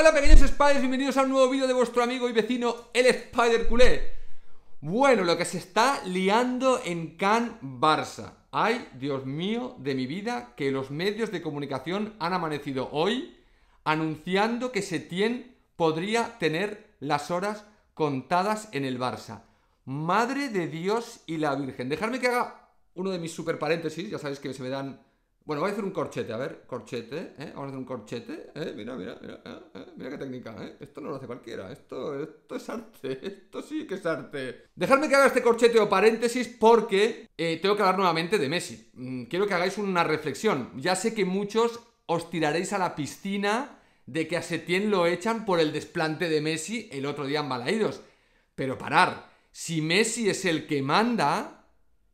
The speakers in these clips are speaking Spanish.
Hola pequeños Spiders, bienvenidos a un nuevo vídeo de vuestro amigo y vecino el Spider Culé. Bueno, lo que se está liando en Can Barça. Ay, Dios mío, de mi vida, que los medios de comunicación han amanecido hoy anunciando que Setién podría tener las horas contadas en el Barça. Madre de Dios y la Virgen. Dejarme que haga uno de mis super paréntesis, ya sabéis que se me dan bueno, voy a hacer un corchete, a ver, corchete, ¿eh? Vamos a hacer un corchete, ¿eh? Mira, mira, mira, ¿eh? mira qué técnica, ¿eh? Esto no lo hace cualquiera, esto, esto es arte, esto sí que es arte. Dejadme que haga este corchete o paréntesis porque eh, tengo que hablar nuevamente de Messi. Mm, quiero que hagáis una reflexión. Ya sé que muchos os tiraréis a la piscina de que a Setién lo echan por el desplante de Messi el otro día en Balaídos. Pero parar, si Messi es el que manda,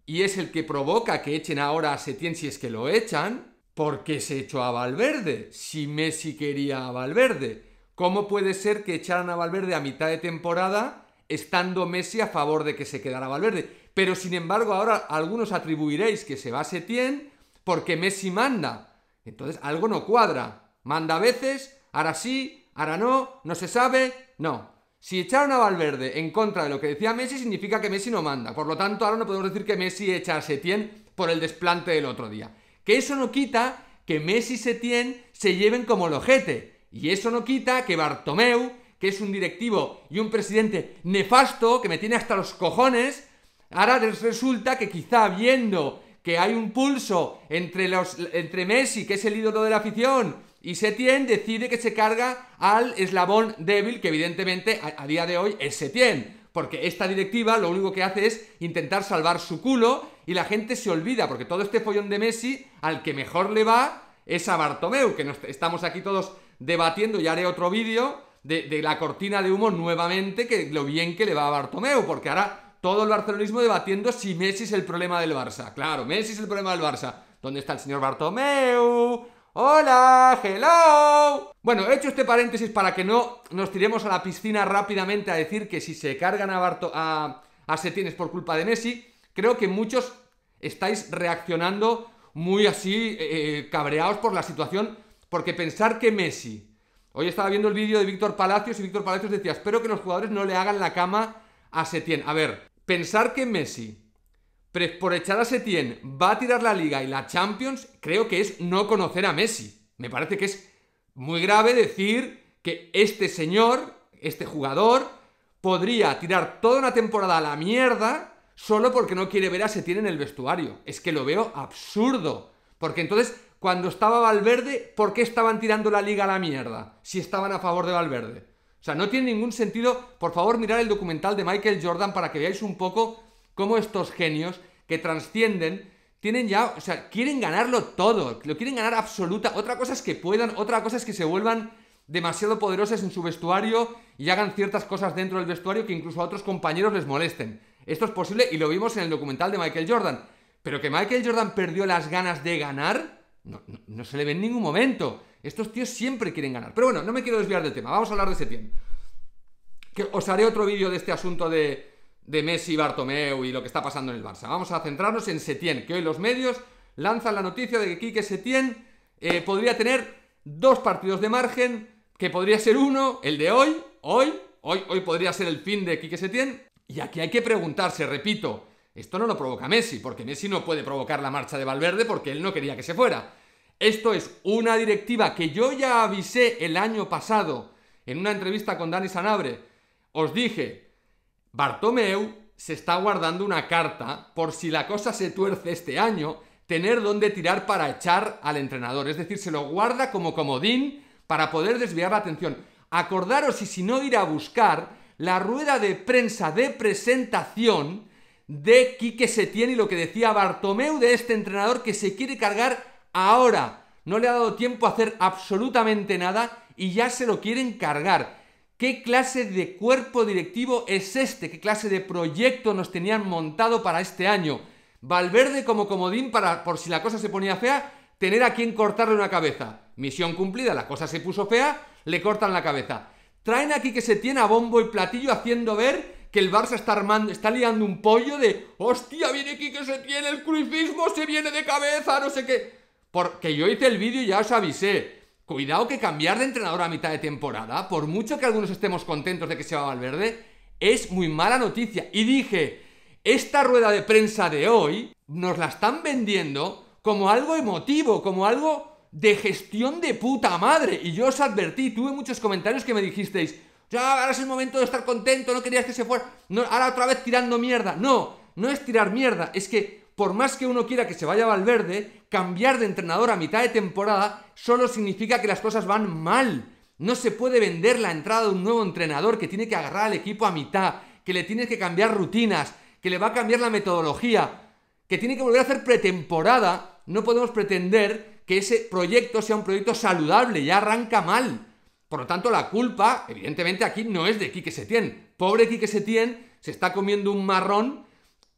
y es el que provoca que echen ahora a Setién si es que lo echan, porque se echó a Valverde? Si Messi quería a Valverde, ¿cómo puede ser que echaran a Valverde a mitad de temporada estando Messi a favor de que se quedara Valverde? Pero sin embargo ahora algunos atribuiréis que se va a Setién porque Messi manda. Entonces algo no cuadra. Manda a veces, ahora sí, ahora no, no se sabe, no. Si echaron a Valverde en contra de lo que decía Messi, significa que Messi no manda. Por lo tanto, ahora no podemos decir que Messi echa a Setién por el desplante del otro día. Que eso no quita que Messi y Setién se lleven como lojete. Y eso no quita que Bartomeu, que es un directivo y un presidente nefasto, que me tiene hasta los cojones, ahora resulta que quizá viendo que hay un pulso entre, los, entre Messi, que es el ídolo de la afición, y Setien decide que se carga al eslabón débil, que evidentemente a, día de hoy es Setien. Porque esta directiva lo único que hace es intentar salvar su culo y la gente se olvida, porque todo este follón de Messi, al que mejor le va es a Bartomeu, que estamos aquí todos debatiendo, ya haré otro vídeo de, de, la cortina de humo nuevamente, que lo bien que le va a Bartomeu, porque ahora todo el barcelonismo debatiendo si Messi es el problema del Barça. Claro, Messi es el problema del Barça. ¿Dónde está el señor Bartomeu? ¡Hola! ¡Hello! Bueno, he hecho este paréntesis para que no nos tiremos a la piscina rápidamente a decir que si se cargan a, a, Setién es por culpa de Messi. Creo que muchos estáis reaccionando muy así, eh, eh, cabreados por la situación, porque pensar que Messi... Hoy estaba viendo el vídeo de Víctor Palacios y Víctor Palacios decía, espero que los jugadores no le hagan la cama a Setién. A ver, pensar que Messi pero por echar a Setien va a tirar la Liga y la Champions, creo que es no conocer a Messi. Me parece que es muy grave decir que este señor, este jugador, podría tirar toda una temporada a la mierda solo porque no quiere ver a Setien en el vestuario. Es que lo veo absurdo. Porque entonces, cuando estaba Valverde, ¿por qué estaban tirando la liga a la mierda? Si estaban a favor de Valverde. O sea, no tiene ningún sentido. Por favor, mirar el documental de Michael Jordan para que veáis un poco cómo estos genios que trascienden, tienen ya, o sea, quieren ganarlo todo, lo quieren ganar absoluta. Otra cosa es que puedan, otra cosa es que se vuelvan demasiado poderosas en su vestuario y hagan ciertas cosas dentro del vestuario que incluso a otros compañeros les molesten. Esto es posible y lo vimos en el documental de Michael Jordan. Pero que Michael Jordan perdió las ganas de ganar, no, se le ve en ningún momento. Estos tíos siempre quieren ganar. Pero bueno, no me quiero desviar del tema, vamos a hablar de ese tiempo Que os haré otro vídeo de este asunto de, de Messi, Bartomeu y lo que está pasando en el Barça. Vamos a centrarnos en Setién, que hoy los medios lanzan la noticia de que Quique Setién eh, podría tener dos partidos de margen, que podría ser uno, el de hoy, hoy, hoy, hoy podría ser el fin de Quique Setién. Y aquí hay que preguntarse, repito, esto no lo provoca Messi, porque Messi no puede provocar la marcha de Valverde porque él no quería que se fuera. Esto es una directiva que yo ya avisé el año pasado en una entrevista con Dani Sanabre. Os dije, Bartomeu se está guardando una carta por si la cosa se tuerce este año, tener dónde tirar para echar al entrenador. Es decir, se lo guarda como comodín para poder desviar la atención. Acordaros y si no ir a buscar la rueda de prensa de presentación de Quique Setién y lo que decía Bartomeu de este entrenador que se quiere cargar ahora. No le ha dado tiempo a hacer absolutamente nada y ya se lo quieren cargar. ¿Qué clase de cuerpo directivo es este? ¿Qué clase de proyecto nos tenían montado para este año? Valverde como comodín para, por si la cosa se ponía fea, tener a quien cortarle una cabeza. Misión cumplida, la cosa se puso fea, le cortan la cabeza. Traen aquí que se tiene a bombo y platillo haciendo ver que el Barça está armando, está liando un pollo de hostia, viene aquí que se tiene el crucismo se viene de cabeza, no sé qué. Porque yo hice el vídeo y ya os avisé. Cuidado que cambiar de entrenador a mitad de temporada, por mucho que algunos estemos contentos de que se va Valverde, es muy mala noticia. Y dije, esta rueda de prensa de hoy nos la están vendiendo como algo emotivo, como algo de gestión de puta madre. Y yo os advertí, tuve muchos comentarios que me dijisteis, ya, ahora es el momento de estar contento, no querías que se fuera, no, ahora otra vez tirando mierda. No, no es tirar mierda, es que por más que uno quiera que se vaya a Valverde, cambiar de entrenador a mitad de temporada solo significa que las cosas van mal. No se puede vender la entrada de un nuevo entrenador que tiene que agarrar al equipo a mitad, que le tiene que cambiar rutinas, que le va a cambiar la metodología, que tiene que volver a hacer pretemporada. No podemos pretender que ese proyecto sea un proyecto saludable, ya arranca mal. Por lo tanto, la culpa, evidentemente, aquí no es de Quique Setién. Pobre Quique Setién se está comiendo un marrón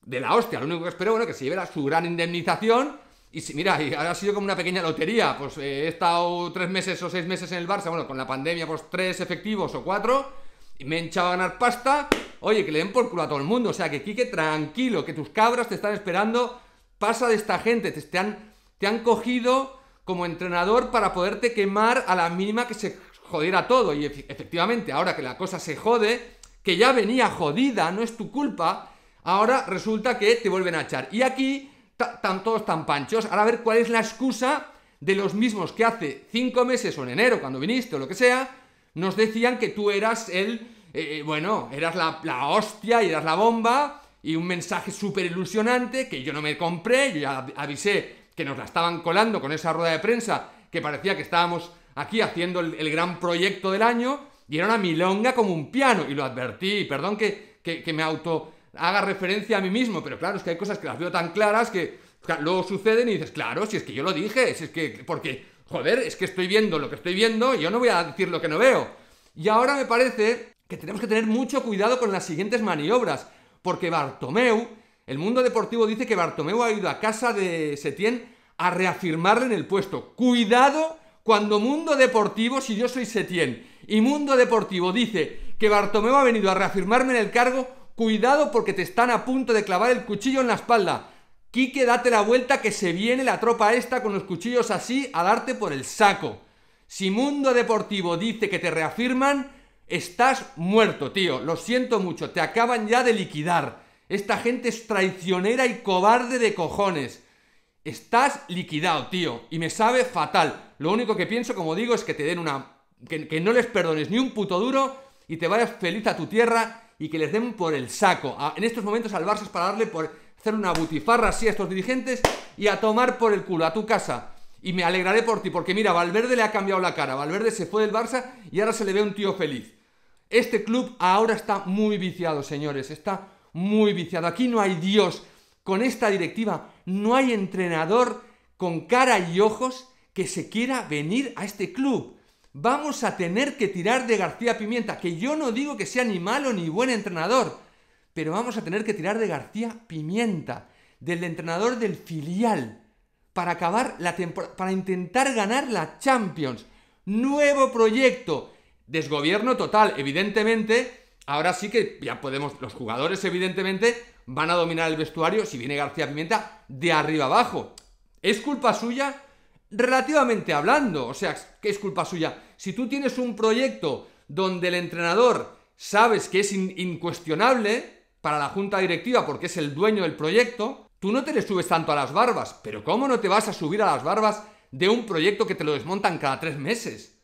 de la hostia. Lo único que espero, bueno, que se lleve su gran indemnización. Y si, mira, y ha sido como una pequeña lotería. Pues eh, he estado tres meses o seis meses en el Barça, bueno, con la pandemia, pues tres efectivos o cuatro. Y me he hinchado a ganar pasta. Oye, que le den por culo a todo el mundo. O sea, que Quique, tranquilo, que tus cabras te están esperando. Pasa de esta gente, te, te han cogido como entrenador para poderte quemar a la mínima que se jodiera todo. Y efectivamente, ahora que la cosa se jode, que ya venía jodida, no es tu culpa Ahora resulta que te vuelven a echar. Y aquí están todos tan panchos. Ahora a ver cuál es la excusa de los mismos que hace cinco meses o en enero, cuando viniste o lo que sea, nos decían que tú eras el, eh, eh, bueno, eras la, hostia y eras la bomba y un mensaje súper ilusionante que yo no me compré, yo ya avisé que nos la estaban colando con esa rueda de prensa que parecía que estábamos aquí haciendo el, gran proyecto del año y era una milonga como un piano y lo advertí, perdón que me auto haga referencia a mí mismo, pero claro, es que hay cosas que las veo tan claras que luego suceden y dices, claro, si es que yo lo dije, si es que, porque, joder, es que estoy viendo lo que estoy viendo, y yo no voy a decir lo que no veo. Y ahora me parece que tenemos que tener mucho cuidado con las siguientes maniobras, porque Bartomeu, el mundo deportivo dice que Bartomeu ha ido a casa de Setién a reafirmarle en el puesto. Cuidado cuando Mundo Deportivo, si yo soy Setién, y Mundo Deportivo dice que Bartomeu ha venido a reafirmarme en el cargo, Cuidado porque te están a punto de clavar el cuchillo en la espalda. Quique, date la vuelta que se viene la tropa esta con los cuchillos así a darte por el saco. Si Mundo Deportivo dice que te reafirman, estás muerto, tío. Lo siento mucho, te acaban ya de liquidar. Esta gente es traicionera y cobarde de cojones. Estás liquidado, tío. Y me sabe fatal. Lo único que pienso, como digo, es que te den una... que, no les perdones ni un puto duro y te vayas feliz a tu tierra y que les den por el saco. en estos momentos al Barça es para darle por hacer una butifarra así a estos dirigentes y a tomar por el culo a tu casa. Y me alegraré por ti, porque mira, Valverde le ha cambiado la cara. Valverde se fue del Barça y ahora se le ve un tío feliz. Este club ahora está muy viciado, señores. Está muy viciado. Aquí no hay Dios. Con esta directiva no hay entrenador con cara y ojos que se quiera venir a este club vamos a tener que tirar de García Pimienta, que yo no digo que sea ni malo ni buen entrenador, pero vamos a tener que tirar de García Pimienta, del entrenador del filial, para acabar la temporada, para intentar ganar la Champions. Nuevo proyecto, desgobierno total, evidentemente. Ahora sí que ya podemos, los jugadores evidentemente van a dominar el vestuario si viene García Pimienta de arriba abajo. ¿Es culpa suya? relativamente hablando. O sea, que es culpa suya. Si tú tienes un proyecto donde el entrenador sabes que es incuestionable para la junta directiva porque es el dueño del proyecto, tú no te le subes tanto a las barbas. Pero ¿cómo no te vas a subir a las barbas de un proyecto que te lo desmontan cada tres meses?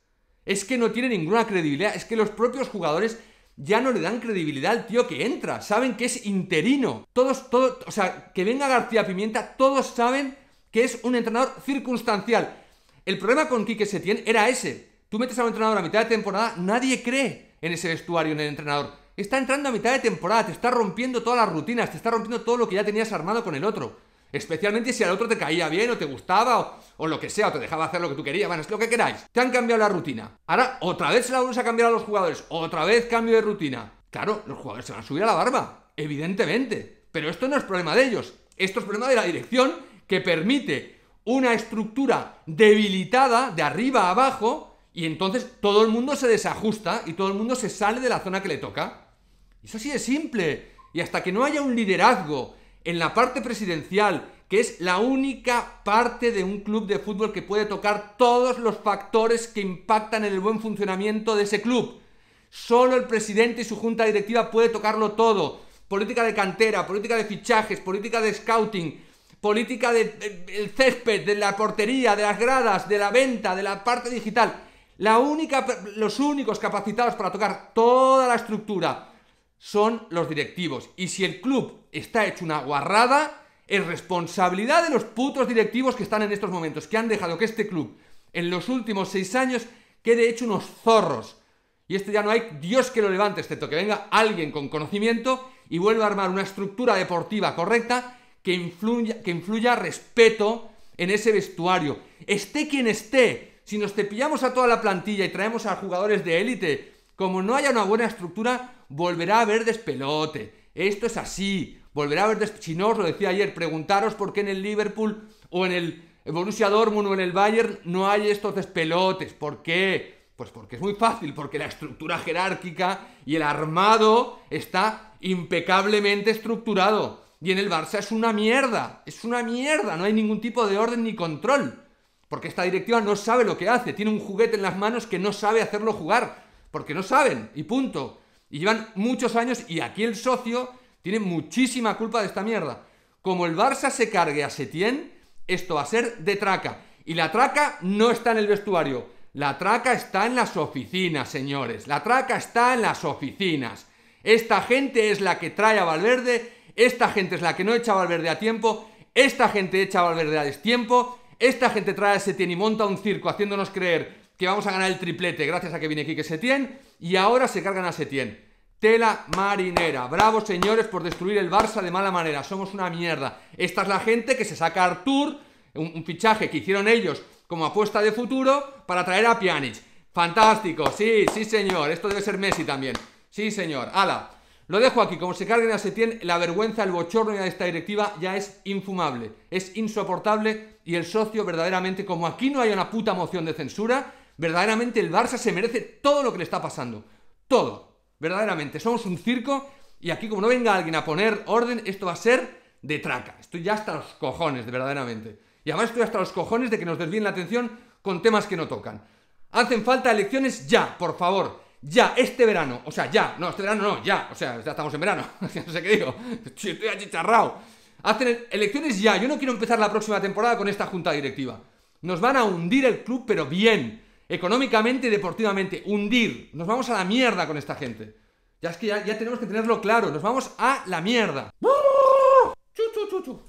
Es que no tiene ninguna credibilidad. Es que los propios jugadores ya no le dan credibilidad al tío que entra. Saben que es interino. Todos, todos, o sea, que venga García Pimienta, todos saben que es un entrenador circunstancial. El problema con Quique Setién era ese. Tú metes a un entrenador a mitad de temporada, nadie cree en ese vestuario, en el entrenador. Está entrando a mitad de temporada, te está rompiendo todas las rutinas, te está rompiendo todo lo que ya tenías armado con el otro. Especialmente si al otro te caía bien o te gustaba o, lo que sea, o te dejaba hacer lo que tú querías, bueno, es lo que queráis. Te han cambiado la rutina. Ahora otra vez se la vamos a cambiar a los jugadores, otra vez cambio de rutina. Claro, los jugadores se van a subir a la barba, evidentemente. Pero esto no es problema de ellos, esto es problema de la dirección que permite una estructura debilitada de arriba a abajo y entonces todo el mundo se desajusta y todo el mundo se sale de la zona que le toca. Eso así de simple. Y hasta que no haya un liderazgo en la parte presidencial, que es la única parte de un club de fútbol que puede tocar todos los factores que impactan en el buen funcionamiento de ese club. Solo el presidente y su junta directiva puede tocarlo todo. Política de cantera, política de fichajes, política de scouting, política del el césped, de la portería, de las gradas, de la venta, de la parte digital. La única, los únicos capacitados para tocar toda la estructura son los directivos. Y si el club está hecho una guarrada, es responsabilidad de los putos directivos que están en estos momentos, que han dejado que este club en los últimos seis años quede hecho unos zorros. Y este ya no hay Dios que lo levante, excepto que venga alguien con conocimiento y vuelva a armar una estructura deportiva correcta que influya, que influya respeto en ese vestuario. Esté quien esté, si nos cepillamos a toda la plantilla y traemos a jugadores de élite, como no haya una buena estructura, volverá a haber despelote. Esto es así. Volverá a haber despelote. Si no, os lo decía ayer, preguntaros por qué en el Liverpool o en el Borussia Dortmund o en el Bayern no hay estos despelotes. ¿Por qué? Pues porque es muy fácil, porque la estructura jerárquica y el armado está impecablemente estructurado. Y en el Barça es una mierda, es una mierda, no hay ningún tipo de orden ni control. Porque esta directiva no sabe lo que hace, tiene un juguete en las manos que no sabe hacerlo jugar, porque no saben, y punto. Y llevan muchos años y aquí el socio tiene muchísima culpa de esta mierda. Como el Barça se cargue a Setién, esto va a ser de traca. Y la traca no está en el vestuario, la traca está en las oficinas, señores. La traca está en las oficinas. Esta gente es la que trae a Valverde esta gente es la que no echa Valverde a tiempo, esta gente echa Valverde a destiempo, esta gente trae a Setién y monta un circo haciéndonos creer que vamos a ganar el triplete gracias a que viene Quique Setién y ahora se cargan a Setién. Tela marinera. Bravo, señores, por destruir el Barça de mala manera. Somos una mierda. Esta es la gente que se saca a Artur, un, fichaje que hicieron ellos como apuesta de futuro, para traer a Pjanic. Fantástico, sí, sí, señor. Esto debe ser Messi también. Sí, señor. Ala. Lo dejo aquí, como se carguen a Setién, la vergüenza, el bochorno de esta directiva ya es infumable, es insoportable y el socio verdaderamente, como aquí no hay una puta moción de censura, verdaderamente el Barça se merece todo lo que le está pasando, todo, verdaderamente, somos un circo y aquí como no venga alguien a poner orden, esto va a ser de traca, estoy ya hasta los cojones, de verdaderamente. Y además estoy hasta los cojones de que nos desvíen la atención con temas que no tocan. Hacen falta elecciones ya, por favor ya, este verano, o sea, ya, no, este verano no, ya, o sea, ya estamos en verano, no sé qué digo, estoy achicharrado. Hacen elecciones ya, yo no quiero empezar la próxima temporada con esta junta directiva. Nos van a hundir el club, pero bien, económicamente y deportivamente, hundir, nos vamos a la mierda con esta gente. Ya es que ya, tenemos que tenerlo claro, nos vamos a la mierda. ¡Chu,